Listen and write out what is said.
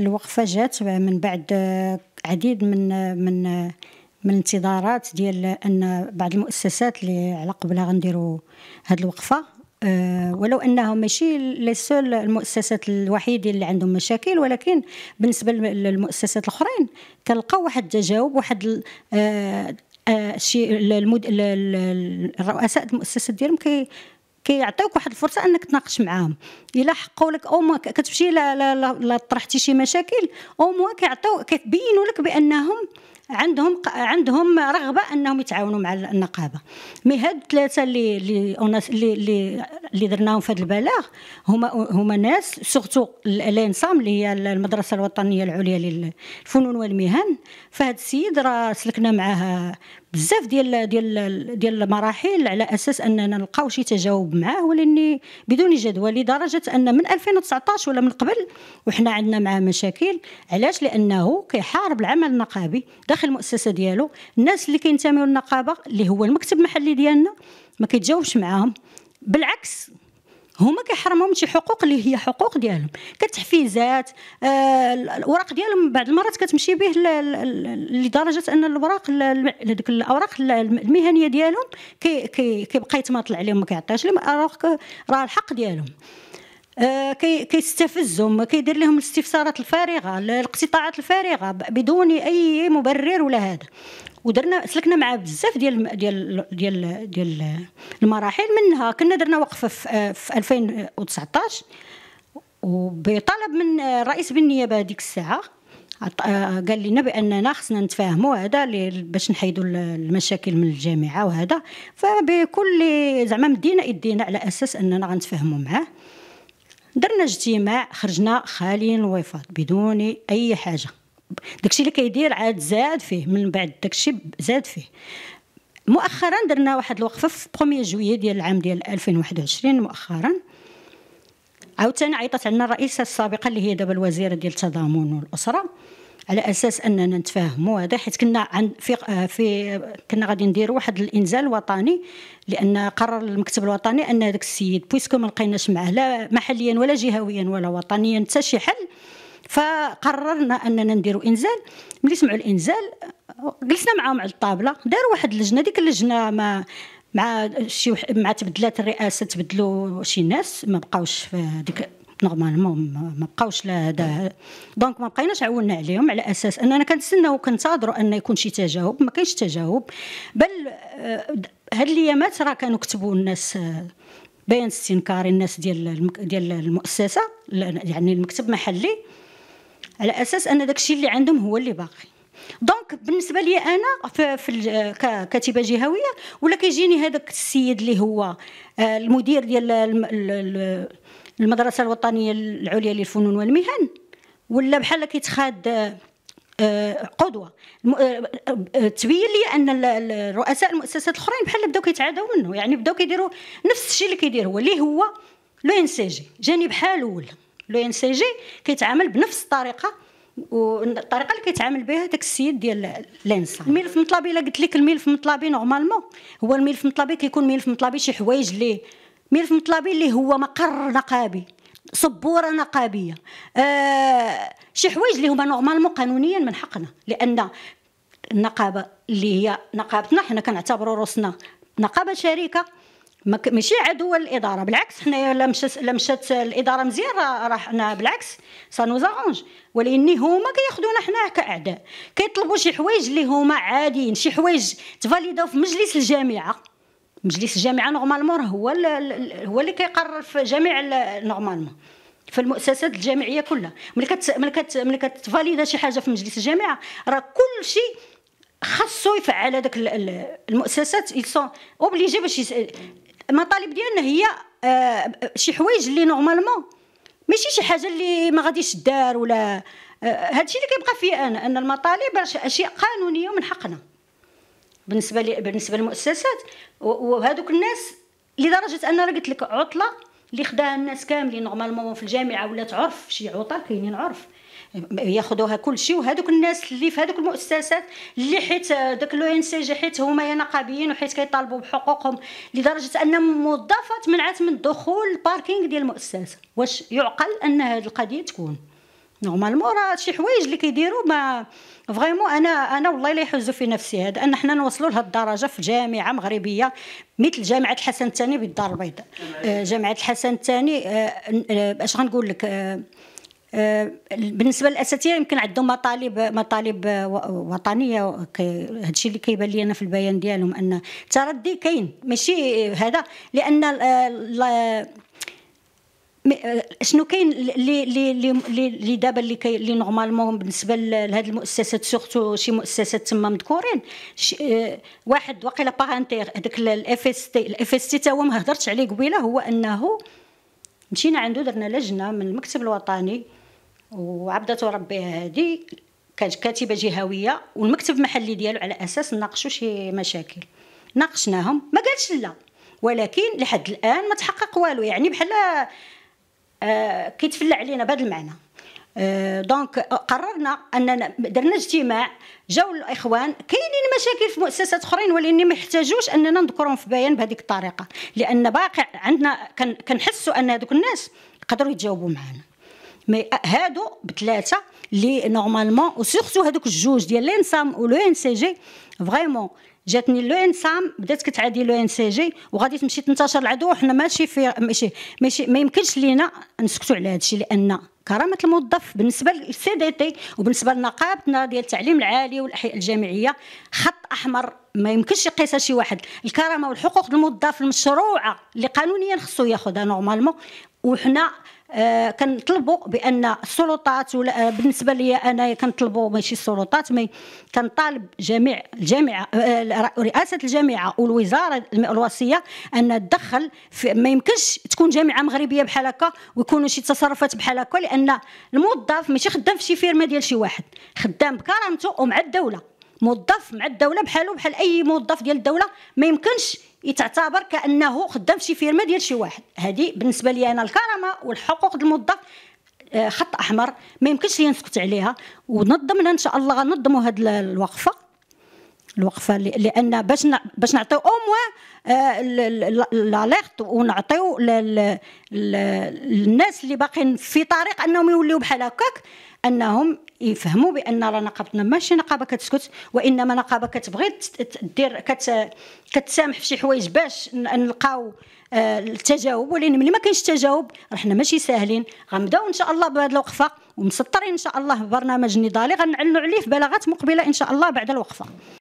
الوقفة جات من بعد عديد من من من الانتظارات ديال ان بعض المؤسسات اللي على قبلها غنديروا هذه الوقفه آه، ولو انهم ماشي لي سول المؤسسات الوحيدين اللي عندهم مشاكل ولكن بالنسبه للمؤسسات الاخرين كنلقاو واحد التجاوب واحد آه، آه، شي المد... الرؤساء المؤسسات ديالهم كي كيعطيوك واحد الفرصه انك تناقش معاهم الا حقوا لك او ما كتمشي لا لا لا طرحتي شي مشاكل او ما كيعطيو كيبينوا لك بانهم عندهم عندهم رغبه انهم يتعاونوا مع النقابه مي هاد الثلاثه اللي اللي اللي اللي درناهم في هذا البلاغ هما هما ناس سورتو الانسام اللي هي المدرسه الوطنيه العليا للفنون والمهن فهاد السيد راه سلكنا معاه بزاف ديال ديال ديال المراحل على اساس اننا نلقاو شي تجاوب معاه ولاني بدون جدوى لدرجه ان من 2019 ولا من قبل وحنا عندنا معاه مشاكل علاش لانه كيحارب العمل النقابي داخل المؤسسه ديالو الناس اللي كينتميو للنقابه اللي هو المكتب المحلي ديالنا ما كيتجاوبش معاهم بالعكس هما كيحرمهم شي حقوق اللي هي حقوق ديالهم كتحفيزات آه الاوراق ديالهم بعض المرات كتمشي به لدرجه ان الاوراق ديك الاوراق المهنيه ديالهم كيبقى كي يتماطل عليهم ما كيعطيهاش لهم راه الحق ديالهم آه كي كيستفزهم كيدير لهم الاستفسارات الفارغه الاقتطاعات الفارغه بدون اي مبرر ولا هذا ودرنا سلكنا معاه بزاف ديال ديال ديال ديال المراحل منها كنا درنا وقفه في, 2019 آه، وبطلب من رئيس بالنيابه هذيك الساعه آه، قال لنا باننا خصنا نتفاهموا هذا باش نحيدوا المشاكل من الجامعه وهذا فبكل زعما مدينا ايدينا على اساس اننا غنتفاهموا معاه درنا اجتماع خرجنا خاليين الوفاض بدون اي حاجه داكشي اللي كيدير عاد زاد فيه من بعد داكشي زاد فيه مؤخرا درنا واحد الوقفه في 1 جويي ديال العام ديال 2021 مؤخرا عاوتاني عيطت عندنا الرئيسه السابقه اللي هي دابا الوزيره ديال التضامن والاسره على اساس اننا نتفاهموا هذا حيت كنا عن في في كنا غادي نديروا واحد الانزال وطني لان قرر المكتب الوطني ان هذاك السيد بويسكو ما لقيناش معاه لا محليا ولا جهويا ولا وطنيا حتى شي حل فقررنا اننا نديروا انزال ملي سمعوا الانزال جلسنا معاهم على الطابله داروا واحد اللجنه ديك اللجنه ما مع شي مع تبدلات الرئاسه تبدلوا شي ناس ما بقاوش في ديك نورمالمون ما بقاوش هذا دونك ما بقيناش عولنا عليهم على اساس اننا كنتسناو كنتظروا ان يكون شي تجاوب ما كاينش تجاوب بل آه، هاد الايامات راه كانوا كتبوا الناس آه، بيان استنكار الناس ديال ديال المؤسسه يعني المكتب المحلي على اساس ان داكشي اللي عندهم هو اللي باقي دونك بالنسبه لي انا في, في ككاتبه جهويه ولا كيجيني هذاك السيد اللي هو آه، المدير ديال المدرسه الوطنيه العليا للفنون والمهن ولا بحال كيتخاد آه، آه، قدوه تبين لي ان رؤساء المؤسسات الاخرين بحال بداو كيتعادوا منه يعني بداو كيديروا نفس الشيء اللي كيدير هو اللي هو لو ان سي جي جاني بحال ولا لو ان سي جي كيتعامل بنفس الطريقه والطريقه اللي كيتعامل بها داك السيد ديال لينسا الملف مطلبي الا قلت لك الملف مطلبي نورمالمون هو الملف مطلبي كيكون ملف مطلبي شي حوايج ليه ملف مطلبي اللي هو مقر نقابي سبوره نقابيه آه شي حوايج اللي هما نورمالمون قانونيا من حقنا لان النقابه اللي هي نقابتنا حنا كنعتبروا روسنا نقابه شركه ماشي عدو الاداره بالعكس حنايا لا مشات الا مشات الاداره مزيان راه حنا بالعكس سانو ولكن هما كياخذونا حنا كاعداء كيطلبوا شي حوايج اللي هما عاديين شي حوايج تفاليداو في مجلس الجامعه مجلس الجامعه نورمالمون هو هو اللي كيقرر في جميع نورمالمون في المؤسسات الجامعيه كلها ملي كت ملي كت ملي كتفاليدا شي حاجه في مجلس الجامعه راه كلشي خاصو يفعل هذاك المؤسسات يسون اوبليجي باش المطالب ديالنا هي آه، شي حوايج اللي نورمالمون ماشي شي حاجه اللي ما غاديش دار ولا آه، هادشي اللي كيبقى فيا انا ان المطالب اشياء قانونيه ومن حقنا بالنسبه لي بالنسبه للمؤسسات وهذوك الناس لدرجه ان انا قلت لك عطله اللي خداها الناس كاملين نورمالمون في الجامعه ولات عرف شي عطل كاينين عرف ياخذوها كل شيء وهذوك الناس اللي في هذوك المؤسسات اللي حيت داك لو ان سي جي حيت هما نقابيين وحيت كيطالبوا بحقوقهم لدرجه ان موظفه تمنعت من الدخول الباركينغ ديال المؤسسه واش يعقل ان هذه القضيه تكون نورمالمون راه شي حوايج اللي كيديروا ما فريمون انا انا والله لا يحز في نفسي هذا ان حنا نوصلوا لهاد الدرجه في جامعه مغربيه مثل جامعه الحسن الثاني بالدار البيضاء آه، جامعه الحسن الثاني آه، آه، اش غنقول لك آه، بالنسبه للاساتذه يمكن عندهم مطالب مطالب وطنيه هذا الشيء اللي كيبان لي انا في البيان ديالهم ان التردي كاين ماشي هذا لان آه، شنو كاين اللي اللي اللي دابا اللي كاين اللي نورمالمون بالنسبه لهاد المؤسسات سورتو شي مؤسسات تما مذكورين آه، واحد واقيلا باغانتيغ هذاك الاف اس تي الاف اس تي تا هو ما هضرتش عليه قبيله هو انه مشينا عنده درنا لجنه من المكتب الوطني وعبده تربيه هذه كانت كاتبه جهويه والمكتب المحلي ديالو على اساس ناقشوا شي مشاكل ناقشناهم ما قالش لا ولكن لحد الان ما تحقق والو يعني بحال آه كيتفلى علينا بهذا المعنى آه، دونك قررنا اننا درنا اجتماع جاو الاخوان كاينين مشاكل في مؤسسات اخرين ولكن ما يحتاجوش اننا نذكرهم في بيان بهذيك الطريقه لان باقي عندنا كنحسوا ان هذوك الناس يقدروا يتجاوبوا معنا مي هادو بثلاثه اللي نورمالمون وسورتو هادوك الجوج ديال لينسام ولو ان سي جي فريمون جاتني لو انسام بدات كتعادي لو ان سي جي وغادي تمشي تنتشر العدو وحنا ماشي في ماشي ماشي ما يمكنش لينا نسكتوا على هذا الشيء لان كرامه الموظف بالنسبه للسي دي تي وبالنسبه لنقابتنا ديال التعليم العالي والاحياء الجامعيه خط احمر ما يمكنش يقيسها شي واحد الكرامه والحقوق الموظف المشروعه اللي قانونيا خصو ياخذها نورمالمون وحنا آه، كنطلبوا بان السلطات ولا آه، بالنسبه لي انايا كنطلبوا ماشي السلطات مي كنطالب جميع الجامعه رئاسه الجامعه والوزاره الوصيه ان تدخل ما يمكنش تكون جامعه مغربيه بحال هكا ويكونوا شي تصرفات بحال هكا لان الموظف ماشي خدام في شي فيرمه ديال شي واحد خدام بكرامته ومع الدوله موظف مع الدوله بحاله بحال اي موظف ديال الدوله ما يمكنش يتعتبر كانه خدام في شي فيرما ديال شي واحد هذه بالنسبه لي انا الكرامه والحقوق الموظف آه، خط احمر ما يمكنش لي نسكت عليها ونظمنا ان شاء الله غنظموا هذه الوقفه الوقفه لان باش باش نعطيو او موان لاليرت آه، ونعطيو للناس اللي باقيين في طريق انهم يوليو بحال هكاك انهم يفهموا بان راه نقابتنا ماشي نقابه كتسكت وانما نقابه كتبغي دير كتسامح في شي حوايج باش نلقاو آه، التجاوب ولكن ملي ما كاينش تجاوب حنا ماشي ساهلين غنبداو ان شاء الله بهذه الوقفه ومسطرين ان شاء الله ببرنامج نضالي غنعلنوا عليه في بلاغات مقبله ان شاء الله بعد الوقفه